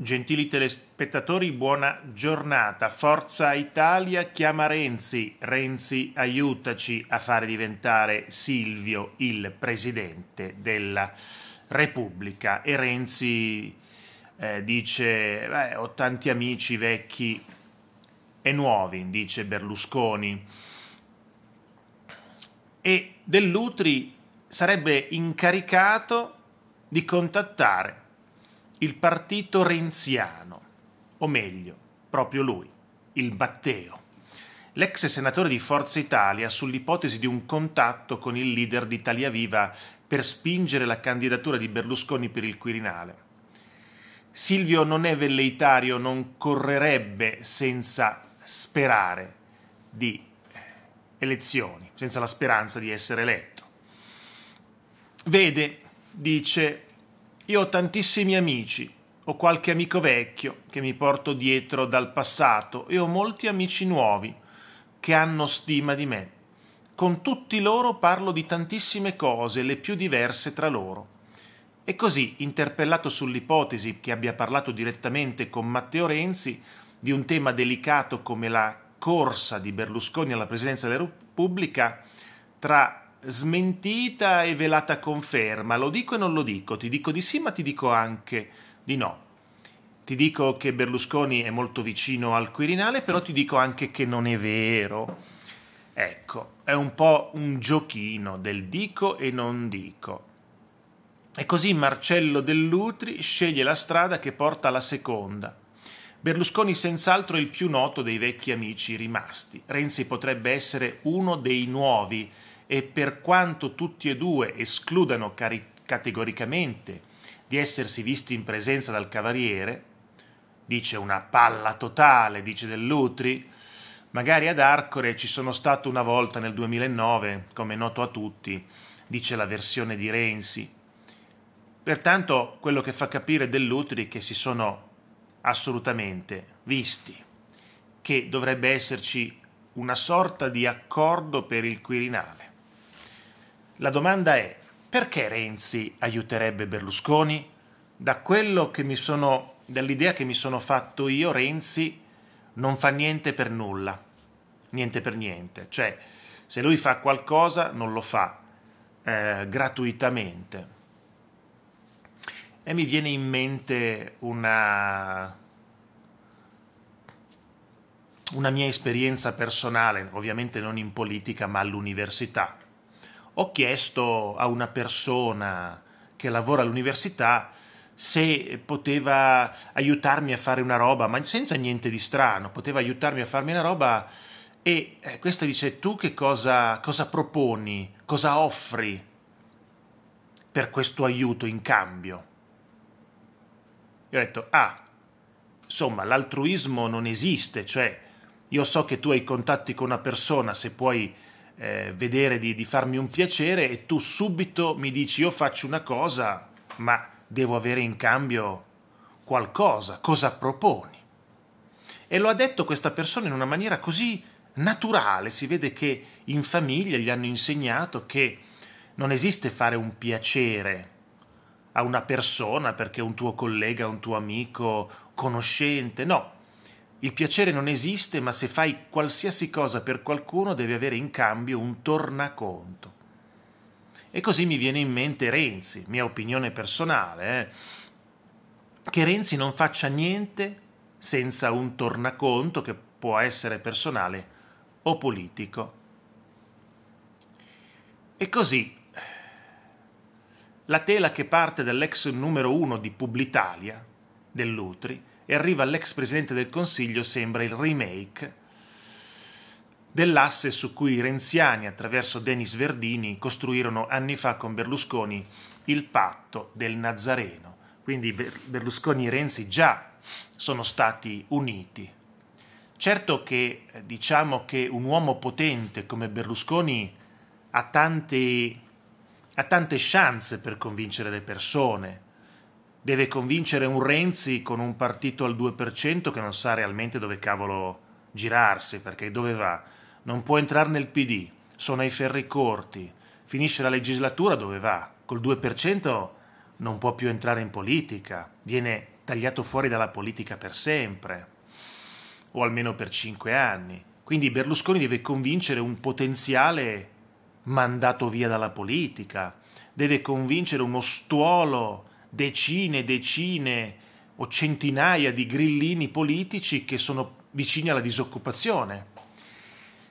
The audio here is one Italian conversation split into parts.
Gentili telespettatori, buona giornata. Forza Italia chiama Renzi. Renzi aiutaci a fare diventare Silvio il presidente della Repubblica. E Renzi eh, dice, beh, ho tanti amici vecchi e nuovi, dice Berlusconi. E Dell'Utri sarebbe incaricato di contattare il partito renziano, o meglio, proprio lui, il Matteo, l'ex senatore di Forza Italia sull'ipotesi di un contatto con il leader di Italia Viva per spingere la candidatura di Berlusconi per il Quirinale. Silvio non è velleitario, non correrebbe senza sperare di eh, elezioni, senza la speranza di essere eletto. Vede, dice io ho tantissimi amici, ho qualche amico vecchio che mi porto dietro dal passato e ho molti amici nuovi che hanno stima di me. Con tutti loro parlo di tantissime cose, le più diverse tra loro. E così, interpellato sull'ipotesi che abbia parlato direttamente con Matteo Renzi di un tema delicato come la corsa di Berlusconi alla presidenza della Repubblica, tra smentita e velata conferma, lo dico e non lo dico, ti dico di sì ma ti dico anche di no. Ti dico che Berlusconi è molto vicino al Quirinale, però ti dico anche che non è vero. Ecco, è un po' un giochino del dico e non dico. E così Marcello Dell'Utri sceglie la strada che porta alla seconda. Berlusconi senz'altro è il più noto dei vecchi amici rimasti. Renzi potrebbe essere uno dei nuovi, e per quanto tutti e due escludano categoricamente di essersi visti in presenza dal cavaliere, dice una palla totale, dice Dell'Utri, magari ad Arcore ci sono stato una volta nel 2009, come noto a tutti, dice la versione di Renzi. Pertanto quello che fa capire Dell'Utri è che si sono assolutamente visti, che dovrebbe esserci una sorta di accordo per il Quirinale. La domanda è perché Renzi aiuterebbe Berlusconi? Da quello che mi sono, dall'idea che mi sono fatto io, Renzi non fa niente per nulla, niente per niente. Cioè, se lui fa qualcosa, non lo fa eh, gratuitamente. E mi viene in mente una, una mia esperienza personale, ovviamente non in politica, ma all'università ho chiesto a una persona che lavora all'università se poteva aiutarmi a fare una roba, ma senza niente di strano, poteva aiutarmi a farmi una roba e eh, questa dice tu che cosa, cosa proponi, cosa offri per questo aiuto in cambio? Io ho detto, ah, insomma, l'altruismo non esiste, cioè io so che tu hai contatti con una persona, se puoi eh, vedere di, di, farmi un piacere e tu subito mi dici io faccio una cosa, ma devo avere in cambio qualcosa, cosa proponi? E lo ha detto questa persona in una maniera così naturale, si vede che in famiglia gli hanno insegnato che non esiste fare un piacere a una persona perché un tuo collega, un tuo amico, conoscente, no, il piacere non esiste, ma se fai qualsiasi cosa per qualcuno devi avere in cambio un tornaconto. E così mi viene in mente Renzi, mia opinione personale, eh? che Renzi non faccia niente senza un tornaconto che può essere personale o politico. E così la tela che parte dall'ex numero uno di Publitalia, dell'Utri, e arriva l'ex presidente del Consiglio, sembra il remake dell'asse su cui i renziani, attraverso Denis Verdini, costruirono anni fa con Berlusconi il patto del Nazareno. Quindi Berlusconi e Renzi già sono stati uniti. Certo che eh, diciamo che un uomo potente come Berlusconi ha tante, ha tante chance per convincere le persone, deve convincere un Renzi con un partito al 2% che non sa realmente dove cavolo girarsi, perché dove va? Non può entrare nel PD, sono ai ferri corti, finisce la legislatura dove va? Col 2% non può più entrare in politica, viene tagliato fuori dalla politica per sempre, o almeno per 5 anni. Quindi Berlusconi deve convincere un potenziale mandato via dalla politica, deve convincere uno stuolo decine e decine o centinaia di grillini politici che sono vicini alla disoccupazione.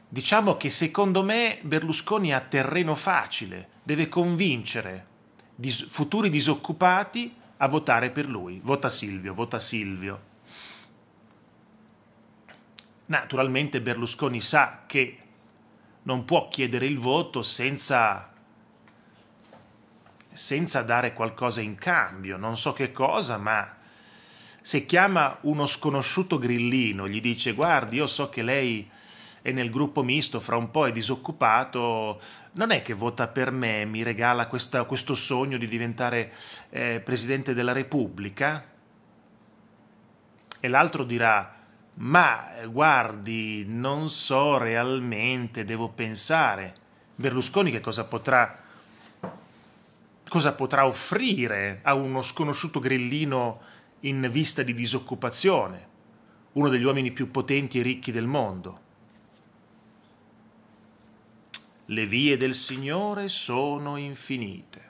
Diciamo che secondo me Berlusconi ha terreno facile, deve convincere dis futuri disoccupati a votare per lui. Vota Silvio, vota Silvio. Naturalmente Berlusconi sa che non può chiedere il voto senza senza dare qualcosa in cambio, non so che cosa, ma se chiama uno sconosciuto grillino, gli dice guardi, io so che lei è nel gruppo misto, fra un po' è disoccupato, non è che vota per me, mi regala questa, questo sogno di diventare eh, Presidente della Repubblica? E l'altro dirà, ma guardi, non so realmente, devo pensare. Berlusconi che cosa potrà cosa potrà offrire a uno sconosciuto grillino in vista di disoccupazione, uno degli uomini più potenti e ricchi del mondo. Le vie del Signore sono infinite.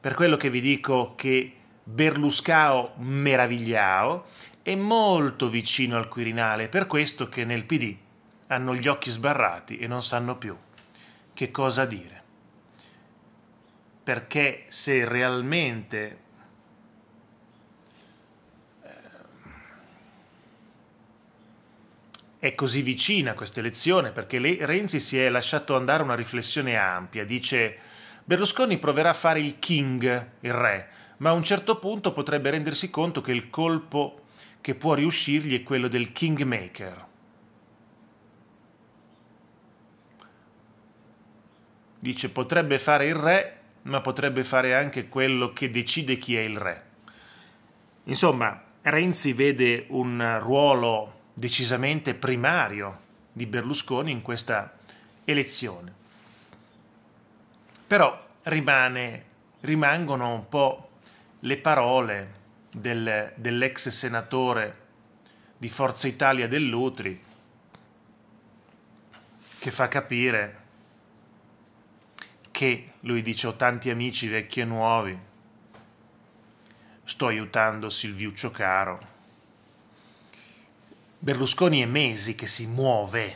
Per quello che vi dico che Berluscao Meravigliao è molto vicino al Quirinale, per questo che nel PD hanno gli occhi sbarrati e non sanno più che cosa dire perché se realmente eh, è così vicina questa elezione, perché Renzi si è lasciato andare una riflessione ampia, dice Berlusconi proverà a fare il king, il re, ma a un certo punto potrebbe rendersi conto che il colpo che può riuscirgli è quello del kingmaker. Dice potrebbe fare il re ma potrebbe fare anche quello che decide chi è il re. Insomma, Renzi vede un ruolo decisamente primario di Berlusconi in questa elezione. Però rimane, rimangono un po' le parole del, dell'ex senatore di Forza Italia dell'Utri che fa capire che lui dice ho tanti amici vecchi e nuovi, sto aiutando Silviuccio Caro. Berlusconi è mesi che si muove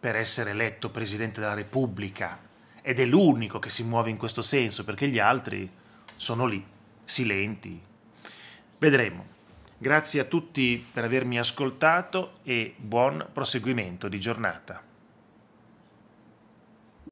per essere eletto Presidente della Repubblica ed è l'unico che si muove in questo senso perché gli altri sono lì, silenti. Vedremo. Grazie a tutti per avermi ascoltato e buon proseguimento di giornata.